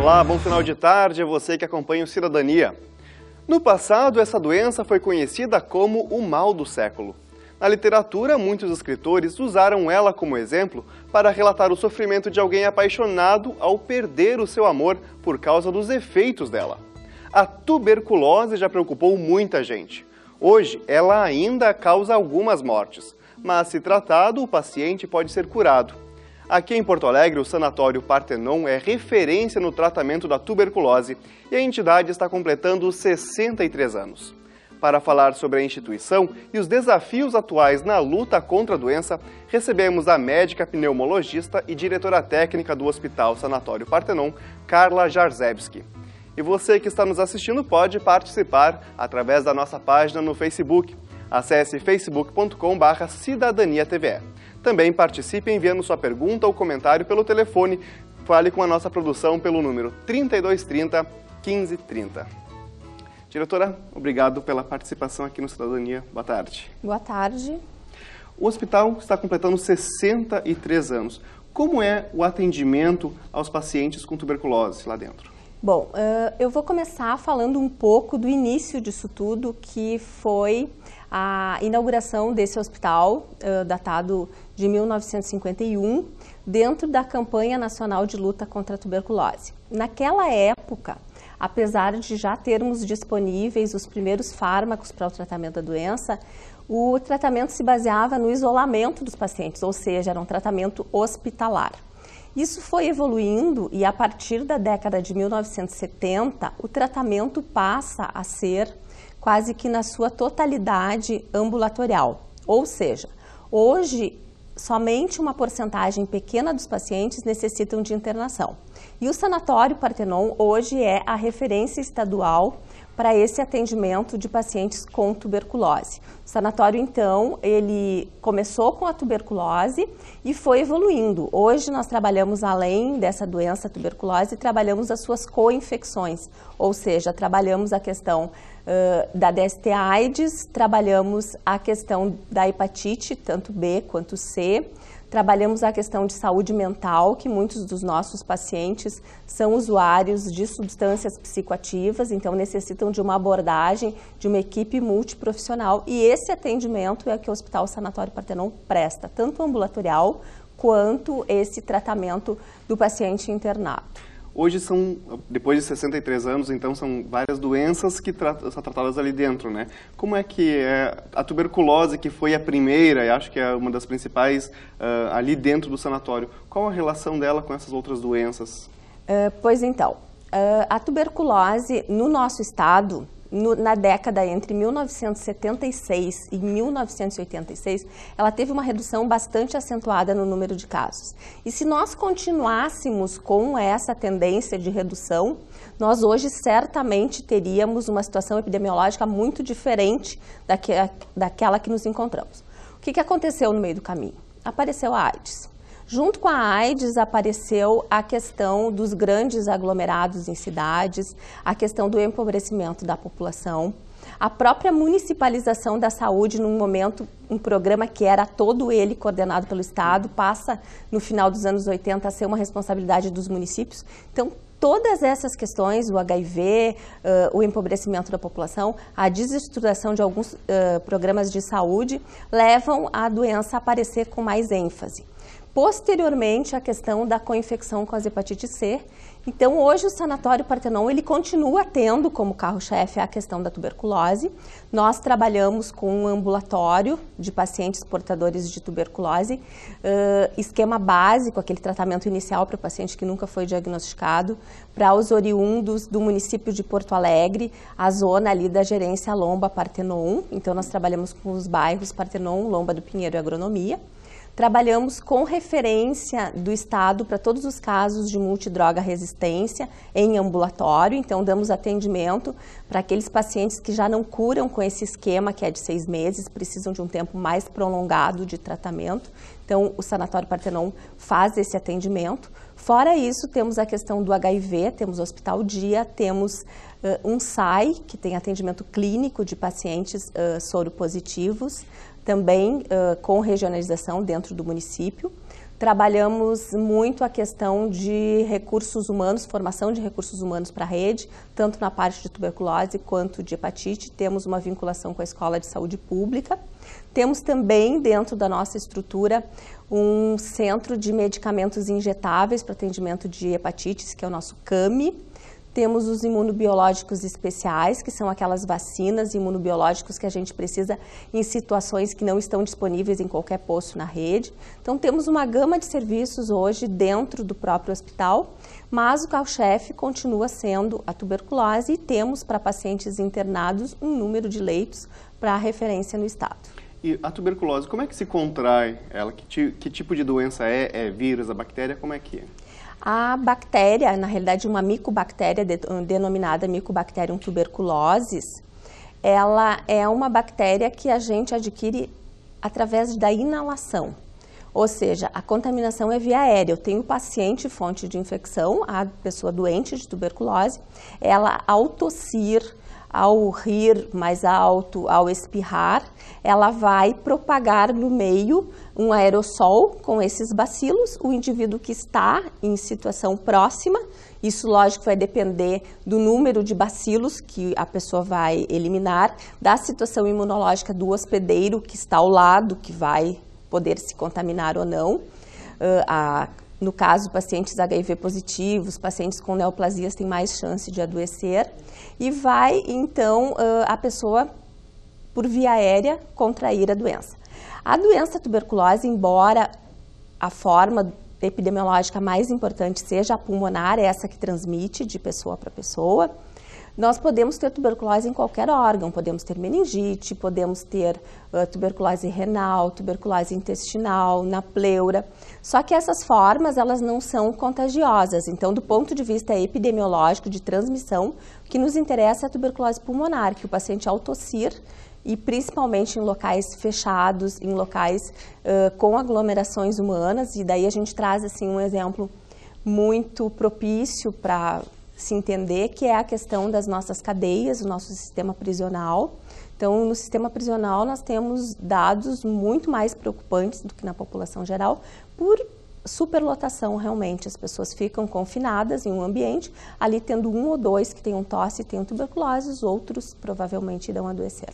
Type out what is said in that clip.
Olá, bom final de tarde a você que acompanha o Cidadania. No passado, essa doença foi conhecida como o mal do século. Na literatura, muitos escritores usaram ela como exemplo para relatar o sofrimento de alguém apaixonado ao perder o seu amor por causa dos efeitos dela. A tuberculose já preocupou muita gente. Hoje, ela ainda causa algumas mortes, mas se tratado, o paciente pode ser curado. Aqui em Porto Alegre, o Sanatório Partenon é referência no tratamento da tuberculose e a entidade está completando 63 anos. Para falar sobre a instituição e os desafios atuais na luta contra a doença, recebemos a médica pneumologista e diretora técnica do Hospital Sanatório Partenon, Carla Jarzebski. E você que está nos assistindo pode participar através da nossa página no Facebook. Acesse facebook.com.br cidadaniatve. Também participe enviando sua pergunta ou comentário pelo telefone. Fale com a nossa produção pelo número 3230 1530. Diretora, obrigado pela participação aqui no Cidadania. Boa tarde. Boa tarde. O hospital está completando 63 anos. Como é o atendimento aos pacientes com tuberculose lá dentro? Bom, eh, eu vou começar falando um pouco do início disso tudo, que foi a inauguração desse hospital, uh, datado de 1951, dentro da campanha nacional de luta contra a tuberculose. Naquela época, apesar de já termos disponíveis os primeiros fármacos para o tratamento da doença, o tratamento se baseava no isolamento dos pacientes, ou seja, era um tratamento hospitalar. Isso foi evoluindo e a partir da década de 1970, o tratamento passa a ser quase que na sua totalidade ambulatorial. Ou seja, hoje somente uma porcentagem pequena dos pacientes necessitam de internação. E o Sanatório Partenon hoje é a referência estadual para esse atendimento de pacientes com tuberculose. O sanatório, então, ele começou com a tuberculose e foi evoluindo. Hoje nós trabalhamos além dessa doença tuberculose, trabalhamos as suas co-infecções, ou seja, trabalhamos a questão ah, da DST-AIDS, trabalhamos a questão da hepatite, tanto B quanto C, Trabalhamos a questão de saúde mental, que muitos dos nossos pacientes são usuários de substâncias psicoativas, então necessitam de uma abordagem de uma equipe multiprofissional. E esse atendimento é que o Hospital Sanatório Partenon presta, tanto ambulatorial quanto esse tratamento do paciente internado. Hoje são, depois de 63 anos, então são várias doenças que tra são tratadas ali dentro, né? Como é que é a tuberculose, que foi a primeira, e acho que é uma das principais uh, ali dentro do sanatório, qual a relação dela com essas outras doenças? Uh, pois então, uh, a tuberculose no nosso estado, no, na década entre 1976 e 1986, ela teve uma redução bastante acentuada no número de casos. E se nós continuássemos com essa tendência de redução, nós hoje certamente teríamos uma situação epidemiológica muito diferente daquela que nos encontramos. O que, que aconteceu no meio do caminho? Apareceu a AIDS. Junto com a AIDS apareceu a questão dos grandes aglomerados em cidades, a questão do empobrecimento da população, a própria municipalização da saúde num momento um programa que era todo ele coordenado pelo Estado passa no final dos anos 80 a ser uma responsabilidade dos municípios. Então todas essas questões, o HIV, uh, o empobrecimento da população, a desestruturação de alguns uh, programas de saúde, levam a doença a aparecer com mais ênfase. Posteriormente, a questão da coinfecção com as hepatite C. Então, hoje o Sanatório Partenon, ele continua tendo como carro-chefe a questão da tuberculose. Nós trabalhamos com um ambulatório de pacientes portadores de tuberculose, uh, esquema básico, aquele tratamento inicial para o paciente que nunca foi diagnosticado, para os oriundos do município de Porto Alegre, a zona ali da gerência Lomba Partenon. Então, nós trabalhamos com os bairros Partenon, Lomba do Pinheiro e Agronomia. Trabalhamos com referência do Estado para todos os casos de multidroga resistência em ambulatório, então damos atendimento para aqueles pacientes que já não curam com esse esquema que é de seis meses, precisam de um tempo mais prolongado de tratamento. Então, o Sanatório Partenon faz esse atendimento Fora isso, temos a questão do HIV, temos o Hospital Dia, temos uh, um SAI, que tem atendimento clínico de pacientes uh, soropositivos, também uh, com regionalização dentro do município. Trabalhamos muito a questão de recursos humanos, formação de recursos humanos para a rede, tanto na parte de tuberculose quanto de hepatite. Temos uma vinculação com a Escola de Saúde Pública. Temos também dentro da nossa estrutura um centro de medicamentos injetáveis para atendimento de hepatites, que é o nosso CAMI temos os imunobiológicos especiais, que são aquelas vacinas imunobiológicos que a gente precisa em situações que não estão disponíveis em qualquer posto na rede. Então, temos uma gama de serviços hoje dentro do próprio hospital, mas o carro-chefe continua sendo a tuberculose e temos para pacientes internados um número de leitos para referência no estado. E a tuberculose, como é que se contrai ela? Que, que tipo de doença é? É vírus, a é bactéria? Como é que é? a bactéria, na realidade uma micobactéria denominada Mycobacterium tuberculosis, ela é uma bactéria que a gente adquire através da inalação. Ou seja, a contaminação é via aérea. Eu tenho paciente fonte de infecção, a pessoa doente de tuberculose, ela ao tossir, ao rir mais alto, ao espirrar, ela vai propagar no meio um aerossol com esses bacilos, o indivíduo que está em situação próxima, isso lógico vai depender do número de bacilos que a pessoa vai eliminar, da situação imunológica do hospedeiro que está ao lado, que vai poder se contaminar ou não. Uh, a, no caso, pacientes HIV positivos, pacientes com neoplasias têm mais chance de adoecer. E vai, então, uh, a pessoa, por via aérea, contrair a doença. A doença tuberculose, embora a forma epidemiológica mais importante seja a pulmonar, é essa que transmite de pessoa para pessoa, nós podemos ter tuberculose em qualquer órgão, podemos ter meningite, podemos ter uh, tuberculose renal, tuberculose intestinal, na pleura. Só que essas formas, elas não são contagiosas. Então, do ponto de vista epidemiológico de transmissão, o que nos interessa é a tuberculose pulmonar, que o paciente ao tossir e principalmente em locais fechados, em locais uh, com aglomerações humanas. E daí a gente traz assim um exemplo muito propício para se entender que é a questão das nossas cadeias, o nosso sistema prisional. Então, no sistema prisional, nós temos dados muito mais preocupantes do que na população geral, por superlotação realmente. As pessoas ficam confinadas em um ambiente, ali tendo um ou dois que tenham tosse e tenham tuberculose, os outros provavelmente irão adoecer.